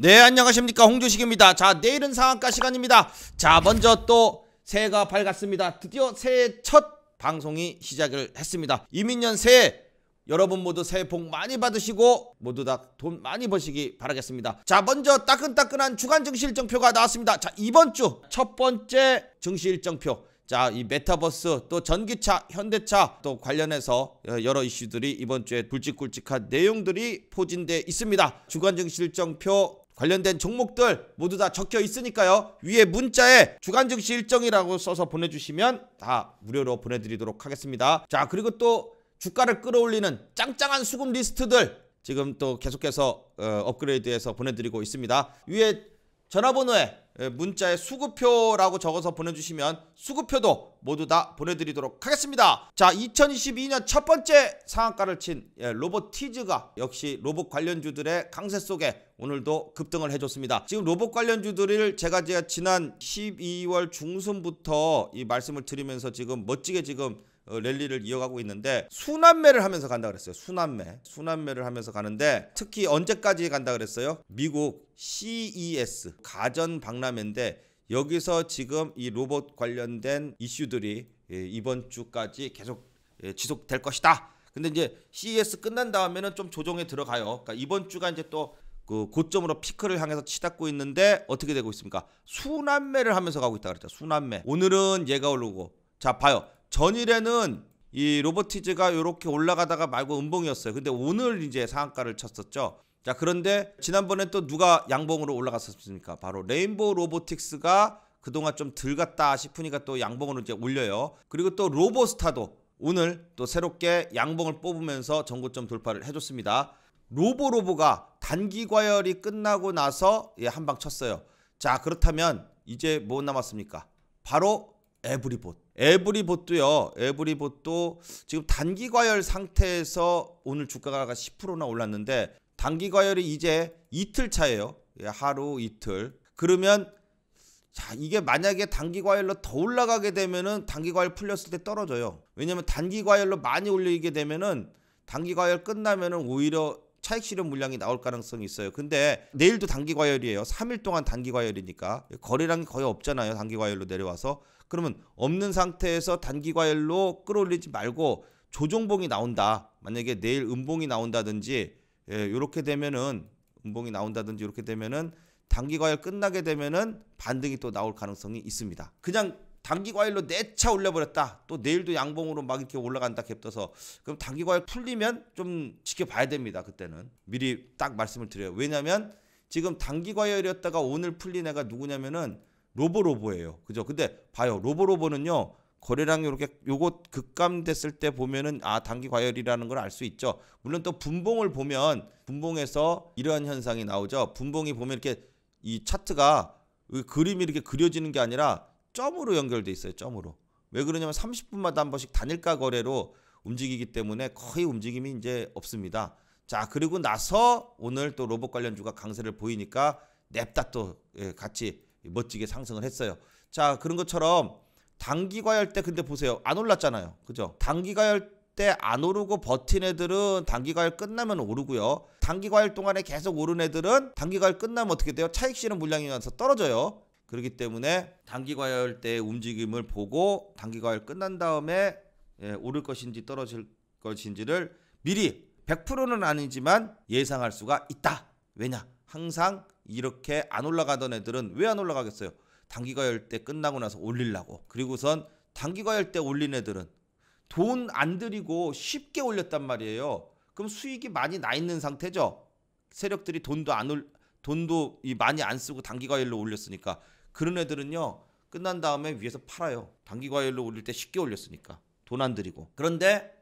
네 안녕하십니까 홍주식입니다 자 내일은 상한가 시간입니다 자 먼저 또 새해가 밝았습니다 드디어 새해 첫 방송이 시작을 했습니다 이민년 새해 여러분 모두 새해 복 많이 받으시고 모두 다 돈 많이 버시기 바라겠습니다 자 먼저 따끈따끈한 주간 증시일정표가 나왔습니다 자 이번 주 첫 번째 증시일정표 자, 이 메타버스 또 전기차, 현대차 또 관련해서 여러 이슈들이 이번 주에 굵직굵직한 내용들이 포진돼 있습니다. 주간증 시일정표 관련된 종목들 모두 다 적혀 있으니까요. 위에 문자에 주간 증시 일정이라고 써서 보내주시면 다 무료로 보내드리도록 하겠습니다. 자 그리고 또 주가를 끌어올리는 짱짱한 수급 리스트들 지금 또 계속해서 어, 업그레이드해서 보내드리고 있습니다. 위에 전화번호에 예, 문자에 수급표라고 적어서 보내주시면 수급표도 모두 다 보내드리도록 하겠습니다. 자, 2022년 첫 번째 상한가를 친 예, 로봇 티즈가 역시 로봇 관련주들의 강세 속에 오늘도 급등을 해줬습니다. 지금 로봇 관련주들을 제가 지난 12월 중순부터 이 말씀을 드리면서 지금 멋지게 지금 어, 랠리를 이어가고 있는데 순환매를 하면서 간다 그랬어요. 순환매. 순환매를 하면서 가는데 특히 언제까지 간다 그랬어요? 미국 CES 가전 박람회인데 여기서 지금 이 로봇 관련된 이슈들이 예, 이번 주까지 계속 예, 지속될 것이다. 근데 이제 CES 끝난 다음에는 좀 조정에 들어가요. 그러니까 이번 주가 이제 또 그 고점으로 피크를 향해서 치닫고 있는데 어떻게 되고 있습니까? 순환매를 하면서 가고 있다 그랬죠. 순환매. 오늘은 얘가 오르고 자 봐요. 전일에는 이 로버티즈가 이렇게 올라가다가 말고 음봉이었어요. 근데 오늘 이제 상한가를 쳤었죠. 자 그런데 지난번에 또 누가 양봉으로 올라갔었습니까? 바로 레인보우 로보틱스가 그동안 좀 덜 갔다 싶으니까 또 양봉으로 이제 올려요. 그리고 또 로보스타도 오늘 또 새롭게 양봉을 뽑으면서 전고점 돌파를 해줬습니다. 로보로보가 단기 과열이 끝나고 나서 예, 한 방 쳤어요. 자 그렇다면 이제 뭐 남았습니까? 바로 에브리봇. 에브리봇도요. 에브리봇도 지금 단기 과열 상태에서 오늘 주가가 10%나 올랐는데 단기 과열이 이제 이틀 차예요. 예, 하루 이틀. 그러면 자, 이게 만약에 단기 과열로 더 올라가게 되면은 단기 과열 풀렸을 때 떨어져요. 왜냐면 단기 과열로 많이 올리게 되면은 단기 과열 끝나면은 오히려 차익 실현 물량이 나올 가능성이 있어요. 근데 내일도 단기 과열이에요. 3일 동안 단기 과열이니까 예, 거래량이 거의 없잖아요. 단기 과열로 내려와서 그러면 없는 상태에서 단기 과열로 끌어올리지 말고 조종봉이 나온다. 만약에 내일 음봉이 나온다든지 예, 이렇게 되면은 음봉이 나온다든지 이렇게 되면은 단기 과열 끝나게 되면은 반등이 또 나올 가능성이 있습니다. 그냥 단기 과열로 내 차 올려버렸다. 또 내일도 양봉으로 막 이렇게 올라간다 갭떠서 그럼 단기 과열 풀리면 좀 지켜봐야 됩니다. 그때는 미리 딱 말씀을 드려요. 왜냐하면 지금 단기 과열이었다가 오늘 풀린 애가 누구냐면은 로보로보예요. 그죠? 근데 봐요. 로보로보는요. 거래량이 이렇게 요거 급감됐을 때 보면은 아 단기 과열이라는 걸 알 수 있죠. 물론 또 분봉을 보면 분봉에서 이러한 현상이 나오죠. 분봉이 보면 이렇게 이 차트가 그림이 이렇게 그려지는 게 아니라 점으로 연결돼 있어요. 점으로. 왜 그러냐면 30분마다 한 번씩 단일가 거래로 움직이기 때문에 거의 움직임이 이제 없습니다. 자, 그리고 나서 오늘 또 로봇 관련주가 강세를 보이니까 냅다 또 예, 같이 멋지게 상승을 했어요. 자, 그런 것처럼 단기 과열 때 근데 보세요. 안 올랐잖아요. 그죠? 단기 과열 때 안 오르고 버틴 애들은 단기 과열 끝나면 오르고요. 단기 과열 동안에 계속 오른 애들은 단기 과열 끝나면 어떻게 돼요? 차익 실은 물량이 나서 떨어져요. 그렇기 때문에 단기 과열 때 움직임을 보고 단기 과열 끝난 다음에 예, 오를 것인지 떨어질 것인지를 미리 100%는 아니지만 예상할 수가 있다. 왜냐? 항상 이렇게 안 올라가던 애들은 왜 안 올라가겠어요? 단기과열 때 끝나고 나서 올리려고. 그리고선 단기과열 때 올린 애들은 돈 안 들이고 쉽게 올렸단 말이에요. 그럼 수익이 많이 나 있는 상태죠. 세력들이 돈도 안 올, 돈도 많이 안 쓰고 단기과열로 올렸으니까 그런 애들은요 끝난 다음에 위에서 팔아요. 단기과열로 올릴 때 쉽게 올렸으니까 돈 안 들이고. 그런데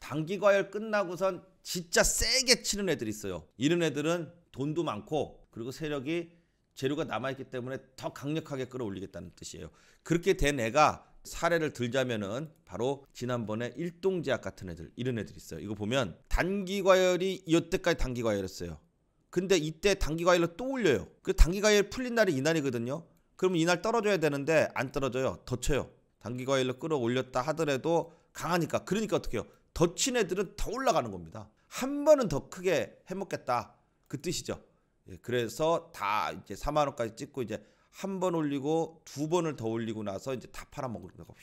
단기과열 끝나고선 진짜 세게 치는 애들 있어요. 이런 애들은 돈도 많고 그리고 세력이 재료가 남아있기 때문에 더 강력하게 끌어올리겠다는 뜻이에요. 그렇게 된 애가 사례를 들자면은 바로 지난번에 일동제약 같은 애들 이런 애들 있어요. 이거 보면 단기 과열이 여태까지 단기 과열이었어요. 근데 이때 단기 과열로 또 올려요. 그 단기 과열 풀린 날이 이날이거든요. 그럼 이날 떨어져야 되는데 안 떨어져요. 덧쳐요. 단기 과열로 끌어올렸다 하더라도 강하니까 그러니까 어떻게 해요? 덧친 애들은 더 올라가는 겁니다. 한 번은 더 크게 해먹겠다 그 뜻이죠. 예, 그래서 다 이제 4만 원까지 찍고 이제 한 번 올리고 두 번을 더 올리고 나서 이제 다 팔아먹는다고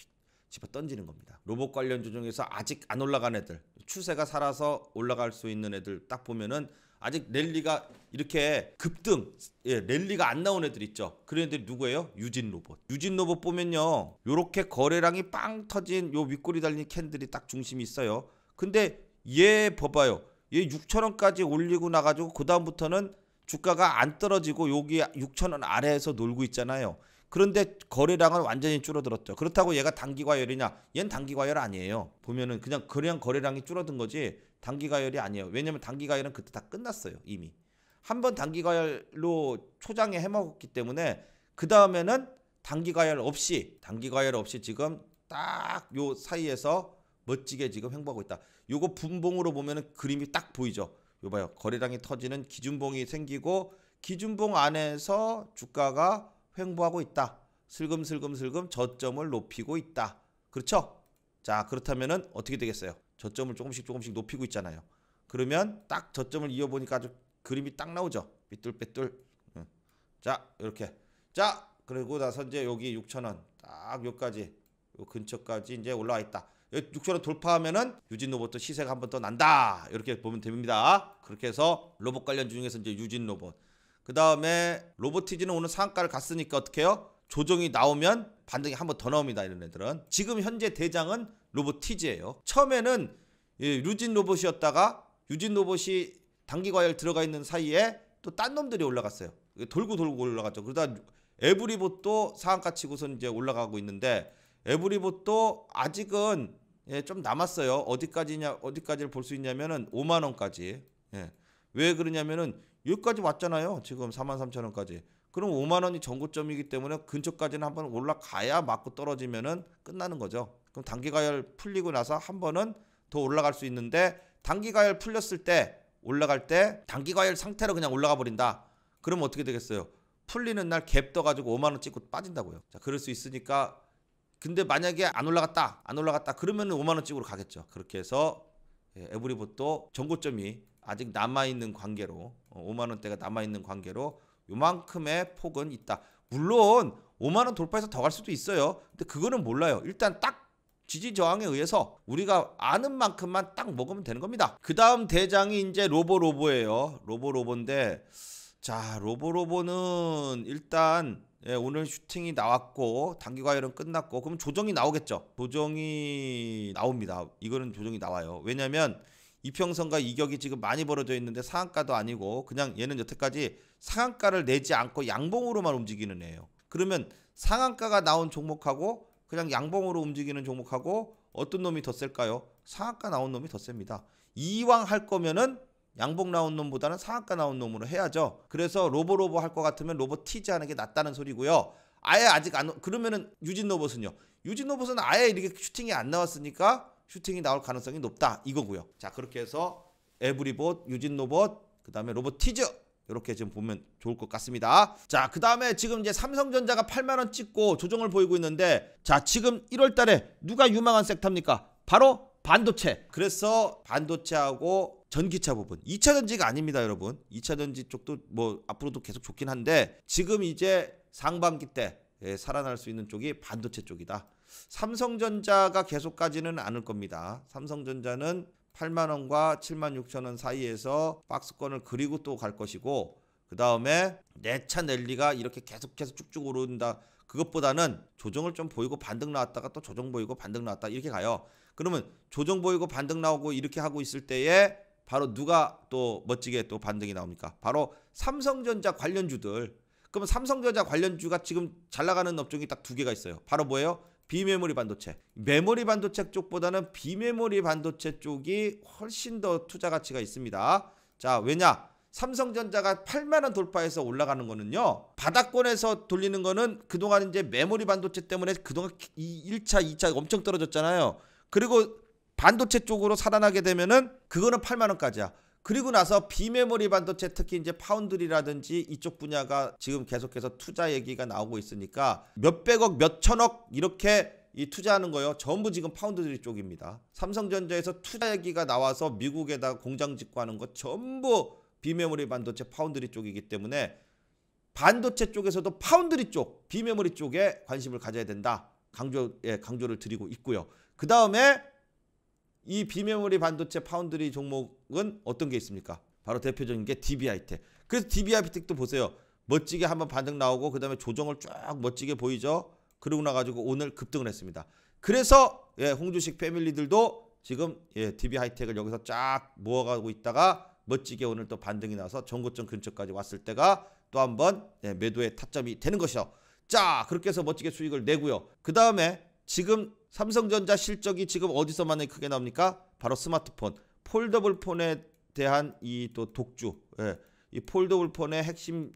집어 던지는 겁니다. 로봇 관련조정에서 아직 안 올라간 애들, 추세가 살아서 올라갈 수 있는 애들 딱 보면은 아직 랠리가 이렇게 급등, 예, 랠리가 안 나온 애들 있죠. 그런 애들이 누구예요? 유진 로봇. 유진 로봇 보면요. 요렇게 거래량이 빵 터진 요 윗꼬리 달린 캔들이 딱 중심이 있어요. 근데 얘 봐봐요. 얘 6천원까지 올리고 나가지고 그다음부터는 주가가 안 떨어지고 여기 6천 원 아래에서 놀고 있잖아요. 그런데 거래량은 완전히 줄어들었죠. 그렇다고 얘가 단기 과열이냐? 얘 단기 과열 아니에요. 보면은 그냥 거래량 거래량이 줄어든 거지 단기 과열이 아니에요. 왜냐면 단기 과열은 그때 다 끝났어요 이미. 한번 단기 과열로 초장에 해먹었기 때문에 그 다음에는 단기 과열 없이 단기 과열 없이 지금 딱 요 사이에서 멋지게 지금 횡보하고 있다. 요거 분봉으로 보면은 그림이 딱 보이죠. 요봐요. 거래량이 터지는 기준봉이 생기고 기준봉 안에서 주가가 횡보하고 있다. 슬금슬금슬금 저점을 높이고 있다. 그렇죠? 자, 그렇다면은 어떻게 되겠어요? 저점을 조금씩 조금씩 높이고 있잖아요. 그러면 딱 저점을 이어보니까 아주 그림이 딱 나오죠. 삐뚤빼뚤. 음. 자, 이렇게. 자, 그리고 나서 이제 여기 6천원딱 여기까지. 요 근처까지 이제 올라와 있다. 6천원 돌파하면은 유진 로봇도 시세가 한 번 더 난다. 이렇게 보면 됩니다. 그렇게 해서 로봇 관련 중에서 이제 유진 로봇. 그 다음에 로보티지는 오늘 상한가를 갔으니까 어떻게 해요? 조정이 나오면 반등이 한 번 더 나옵니다. 이런 애들은. 지금 현재 대장은 로보티지예요. 처음에는 유진 로봇이었다가 유진 로봇이 단기 과열 들어가 있는 사이에 또 딴 놈들이 올라갔어요. 돌고 돌고 올라갔죠. 그러다 에브리봇도 상한가 치고선 이제 올라가고 있는데 에브리봇도 아직은 예, 좀 남았어요. 어디까지냐, 어디까지를 볼 수 있냐면은 5만 원까지. 예. 왜 그러냐면은 여기까지 왔잖아요. 지금 4만 3천 원까지. 그럼 5만 원이 전고점이기 때문에 근처까지는 한번 올라가야 맞고 떨어지면은 끝나는 거죠. 그럼 단기 가열 풀리고 나서 한 번은 더 올라갈 수 있는데 단기 가열 풀렸을 때 올라갈 때 단기 가열 상태로 그냥 올라가 버린다. 그럼 어떻게 되겠어요? 풀리는 날 갭 떠가지고 5만 원 찍고 빠진다고요. 자, 그럴 수 있으니까 근데 만약에 안 올라갔다, 안 올라갔다 그러면 5만 원 찍으로 가겠죠. 그렇게 해서 예, 에브리보또 전고점이 아직 남아 있는 관계로 5만 어, 원대가 남아 있는 관계로 요만큼의 폭은 있다. 물론 5만 원 돌파해서 더 갈 수도 있어요. 근데 그거는 몰라요. 일단 딱 지지 저항에 의해서 우리가 아는 만큼만 딱 먹으면 되는 겁니다. 그 다음 대장이 이제 로보 로보예요. 로보 로보인데 자 로보 로보는 일단 예, 오늘 슈팅이 나왔고 단기 과열은 끝났고 그럼 조정이 나오겠죠. 조정이 나옵니다. 이거는 조정이 나와요. 왜냐면 이평선과 이격이 지금 많이 벌어져 있는데 상한가도 아니고 그냥 얘는 여태까지 상한가를 내지 않고 양봉으로만 움직이는 애예요. 그러면 상한가가 나온 종목하고 그냥 양봉으로 움직이는 종목하고 어떤 놈이 더 셀까요? 상한가 나온 놈이 더 셉니다. 이왕 할 거면은 양복 나온 놈보다는 상한가 나온 놈으로 해야죠. 그래서 로보로보 할 것 같으면 로봇 티즈 하는 게 낫다는 소리고요. 아예 아직 안 그러면은 유진 로봇은요. 유진 로봇은 아예 이렇게 슈팅이 안 나왔으니까 슈팅이 나올 가능성이 높다 이거고요. 자 그렇게 해서 에브리봇, 유진 로봇, 그다음에 로봇 티즈 이렇게 지금 보면 좋을 것 같습니다. 자, 그 다음에 지금 이제 삼성전자가 8만원 찍고 조정을 보이고 있는데, 자, 지금 1월 달에 누가 유망한 섹터입니까? 바로 반도체. 그래서 반도체하고 전기차 부분 2차 전지가 아닙니다 여러분 2차 전지 쪽도 뭐 앞으로도 계속 좋긴 한데 지금 이제 상반기 때 예, 살아날 수 있는 쪽이 반도체 쪽이다 삼성전자가 계속 가지는 않을 겁니다 삼성전자는 8만원과 7만 6천원 사이에서 박스권을 그리고 또 갈 것이고 그 다음에 내차 넬리가 이렇게 계속해서 쭉쭉 오른다 그것보다는 조정을 좀 보이고 반등 나왔다가 또 조정 보이고 반등 나왔다 이렇게 가요 그러면 조정 보이고 반등 나오고 이렇게 하고 있을 때에 바로 누가 또 멋지게 또 반등이 나옵니까? 바로 삼성전자 관련주들. 그럼 삼성전자 관련주가 지금 잘 나가는 업종이 딱 두 개가 있어요. 바로 뭐예요? 비메모리 반도체. 메모리 반도체 쪽보다는 비메모리 반도체 쪽이 훨씬 더 투자 가치가 있습니다. 자, 왜냐? 삼성전자가 8만원 돌파해서 올라가는 거는요. 바닥권에서 돌리는 거는 그동안 이제 메모리 반도체 때문에 그동안 1차, 2차 엄청 떨어졌잖아요. 그리고 반도체 쪽으로 살아나게 되면은 그거는 8만 원까지야. 그리고 나서 비메모리 반도체 특히 이제 파운드리라든지 이쪽 분야가 지금 계속해서 투자 얘기가 나오고 있으니까 몇백억 몇천억 이렇게 이 투자하는 거요. 전부 지금 파운드리 쪽입니다. 삼성전자에서 투자 얘기가 나와서 미국에다 공장 짓고 하는 거 전부 비메모리 반도체 파운드리 쪽이기 때문에 반도체 쪽에서도 파운드리 쪽, 비메모리 쪽에 관심을 가져야 된다. 강조 예, 강조를 드리고 있고요. 그다음에 이 비메모리 반도체 파운드리 종목은 어떤 게 있습니까? 바로 대표적인 게 DBI텍. 그래서 DBI텍도 보세요. 멋지게 한번 반등 나오고 그 다음에 조정을 쫙 멋지게 보이죠. 그러고 나가지고 오늘 급등을 했습니다. 그래서 예, 홍주식 패밀리들도 지금 예, DB 하이텍을 여기서 쫙 모아가고 있다가 멋지게 오늘 또 반등이 나서 전고점 근처까지 왔을 때가 또 한번 예, 매도의 타점이 되는 것이죠. 자 그렇게 해서 멋지게 수익을 내고요. 그 다음에 지금 삼성전자 실적이 지금 어디서만에 크게 나옵니까? 바로 스마트폰, 폴더블 폰에 대한 이 또 독주, 예. 이 폴더블 폰의 핵심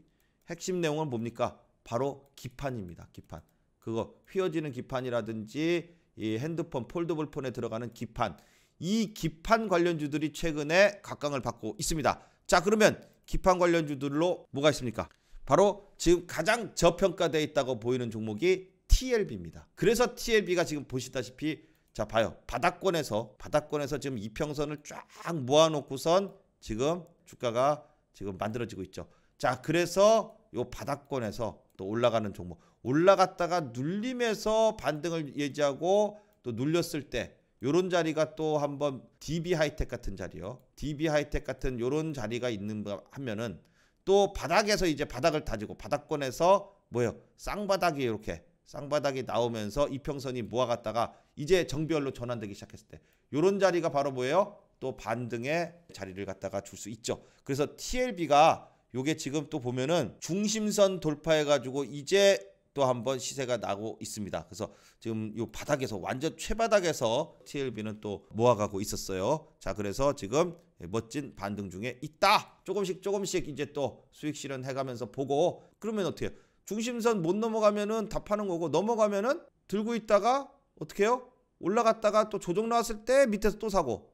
핵심 내용은 뭡니까? 바로 기판입니다. 기판. 그거 휘어지는 기판이라든지 이 핸드폰 폴더블 폰에 들어가는 기판. 이 기판 관련주들이 최근에 각광을 받고 있습니다. 자, 그러면 기판 관련주들로 뭐가 있습니까? 바로 지금 가장 저평가되어 있다고 보이는 종목이 TLB입니다. 그래서 TLB가 지금 보시다시피 자 봐요. 바닥권에서 바닥권에서 지금 이평선을 쫙 모아놓고선 지금 주가가 지금 만들어지고 있죠. 자 그래서 요 바닥권에서 또 올라가는 종목 올라갔다가 눌림에서 반등을 예지하고 또 눌렸을 때 요런 자리가 또 한번 DB 하이텍 같은 자리요. DB 하이텍 같은 요런 자리가 있는 거 하면은 또 바닥에서 이제 바닥을 다지고 바닥권에서 뭐예요? 쌍바닥이 이렇게 쌍바닥이 나오면서 이평선이 모아갔다가 이제 정비열로 전환되기 시작했을 때요런 자리가 바로 뭐예요? 또 반등의 자리를 갖다가 줄 수 있죠. 그래서 TLB가 요게 지금 또 보면은 중심선 돌파해 가지고 이제 또 한 번 시세가 나고 있습니다. 그래서 지금 요 바닥에서 완전 최바닥에서 TLB는 또 모아가고 있었어요. 자, 그래서 지금 멋진 반등 중에 있다. 조금씩 조금씩 이제 또 수익 실현 해가면서 보고 그러면 어떻게 해요? 중심선 못 넘어가면은 다 파는 거고 넘어가면은 들고 있다가 어떻게 해요? 올라갔다가 또 조정 나왔을 때 밑에서 또 사고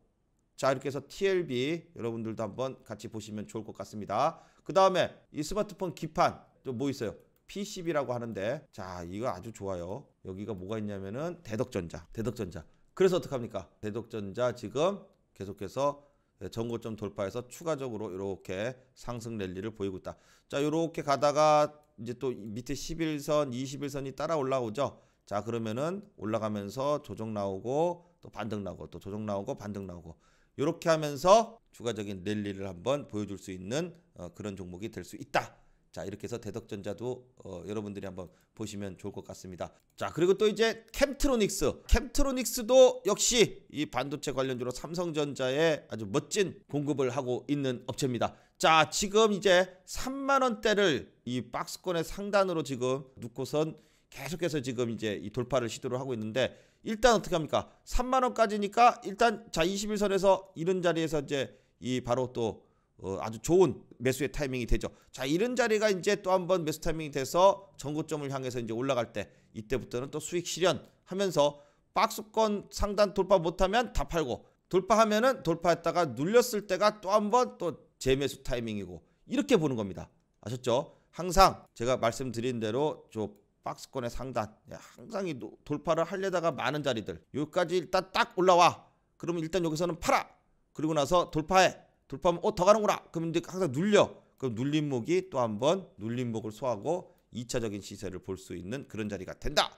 자 이렇게 해서 TLB 여러분들도 한번 같이 보시면 좋을 것 같습니다 그 다음에 이 스마트폰 기판 또 뭐 있어요 PCB라고 하는데 자 이거 아주 좋아요 여기가 뭐가 있냐면은 대덕전자 대덕전자 그래서 어떡합니까 대덕전자 지금 계속해서 전고점 돌파해서 추가적으로 이렇게 상승 랠리를 보이고 있다 자 이렇게 가다가 이제 또 밑에 11선, 21선이 따라 올라오죠. 자, 그러면은 올라가면서 조정 나오고 또 반등 나오고 또 조정 나오고 반등 나오고 이렇게 하면서 추가적인 랠리를 한번 보여줄 수 있는 어, 그런 종목이 될 수 있다. 자 이렇게 해서 대덕전자도 어, 여러분들이 한번 보시면 좋을 것 같습니다. 자 그리고 또 이제 캠트로닉스 캠트로닉스도 역시 이 반도체 관련주로 삼성전자에 아주 멋진 공급을 하고 있는 업체입니다. 자, 지금 이제 3만 원대를 이 박스권의 상단으로 지금 놓고선 계속해서 지금 이제 이 돌파를 시도를 하고 있는데 일단 어떻게 합니까? 3만 원까지니까 일단 자 21선에서 이런 자리에서 이제 이 바로 또어 아주 좋은 매수의 타이밍이 되죠. 자 이런 자리가 이제 또 한번 매수 타이밍이 돼서 전고점을 향해서 이제 올라갈 때 이때부터는 또 수익 실현하면서 박스권 상단 돌파 못하면 다 팔고 돌파하면은 돌파했다가 눌렸을 때가 또 한번 또 재매수 타이밍이고 이렇게 보는 겁니다. 아셨죠? 항상 제가 말씀드린 대로 저 박스권의 상단 항상 이 돌파를 하려다가 많은 자리들 여기까지 일단 딱 올라와 그러면 일단 여기서는 팔아 그리고 나서 돌파해 돌파하면 어더 가는구나 그럼 이제 항상 눌려 그럼 눌림목이 또한번 눌림목을 소화하고 2차적인 시세를 볼 수 있는 그런 자리가 된다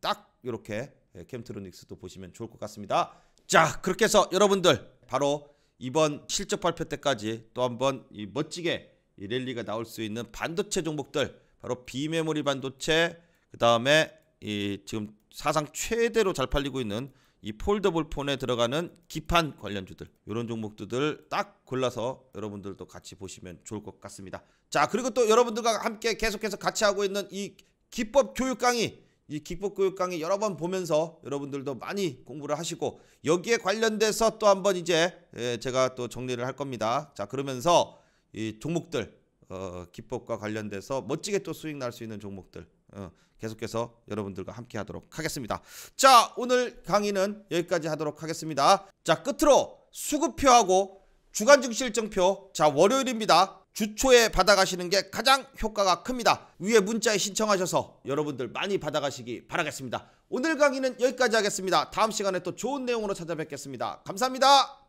딱 이렇게 캠트로닉스도 예, 보시면 좋을 것 같습니다 자 그렇게 해서 여러분들 바로 이번 실적 발표 때까지 또 한번 이 멋지게 이 랠리가 나올 수 있는 반도체 종목들 바로 비메모리 반도체 그 다음에 이 지금 사상 최대로 잘 팔리고 있는 이 폴더블 폰에 들어가는 기판 관련주들 이런 종목들 딱 골라서 여러분들도 같이 보시면 좋을 것 같습니다. 자 그리고 또 여러분들과 함께 계속해서 같이 하고 있는 이 기법 교육 강의 이 기법교육 강의 여러 번 보면서 여러분들도 많이 공부를 하시고 여기에 관련돼서 또 한번 이제 예, 제가 또 정리를 할 겁니다. 자 그러면서 이 종목들 어, 기법과 관련돼서 멋지게 또 수익 날 수 있는 종목들 어, 계속해서 여러분들과 함께 하도록 하겠습니다. 자 오늘 강의는 여기까지 하도록 하겠습니다. 자 끝으로 수급표하고 주간증실정표자 월요일입니다. 주초에 받아가시는 게 가장 효과가 큽니다. 위에 문자에 신청하셔서 여러분들 많이 받아가시기 바라겠습니다. 오늘 강의는 여기까지 하겠습니다. 다음 시간에 또 좋은 내용으로 찾아뵙겠습니다. 감사합니다.